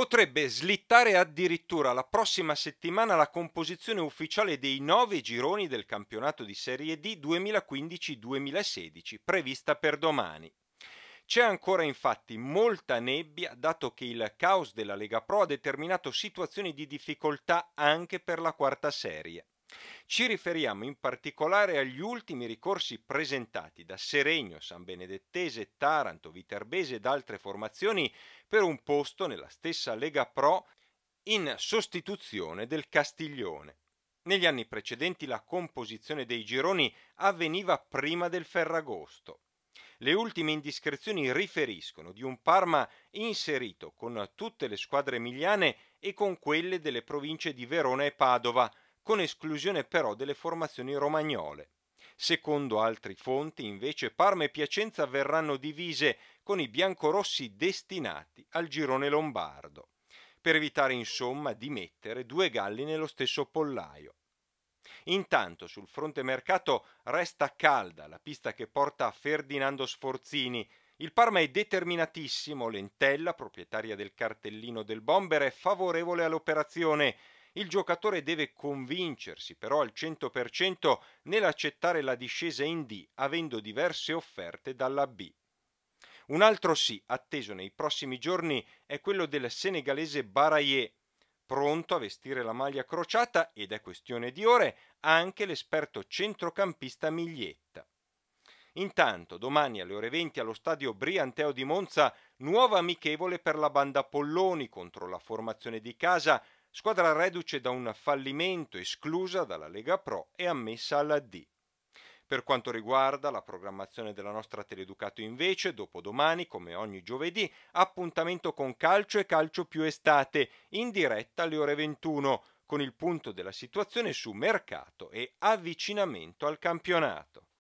potrebbe slittare addirittura la prossima settimana la composizione ufficiale dei nove gironi del campionato di Serie D 2015-2016, prevista per domani. C'è ancora infatti molta nebbia, dato che il caos della Lega Pro ha determinato situazioni di difficoltà anche per la quarta serie. Ci riferiamo in particolare agli ultimi ricorsi presentati da Seregno, San Benedettese, Taranto, Viterbese ed altre formazioni per un posto nella stessa Lega Pro in sostituzione del Castiglione. Negli anni precedenti la composizione dei gironi avveniva prima del Ferragosto. Le ultime indiscrezioni riferiscono di un Parma inserito con tutte le squadre emiliane e con quelle delle province di Verona e Padova, con esclusione però delle formazioni romagnole. Secondo altre fonti, invece, Parma e Piacenza verranno divise con i biancorossi destinati al girone lombardo, per evitare insomma di mettere due galli nello stesso pollaio. Intanto sul fronte mercato resta calda la pista che porta a Ferdinando Sforzini. Il Parma è determinatissimo, Lentella, proprietaria del cartellino del bomber, è favorevole all'operazione il giocatore deve convincersi però al 100% nell'accettare la discesa in D avendo diverse offerte dalla B. Un altro sì atteso nei prossimi giorni è quello del senegalese Baraye, pronto a vestire la maglia crociata ed è questione di ore anche l'esperto centrocampista Miglietta. Intanto, domani alle ore 20 allo stadio Brianteo di Monza, nuova amichevole per la banda Polloni contro la formazione di casa squadra reduce da un fallimento esclusa dalla Lega Pro e ammessa alla D. Per quanto riguarda la programmazione della nostra Teleducato invece, dopo domani, come ogni giovedì, appuntamento con calcio e calcio più estate, in diretta alle ore 21, con il punto della situazione su mercato e avvicinamento al campionato.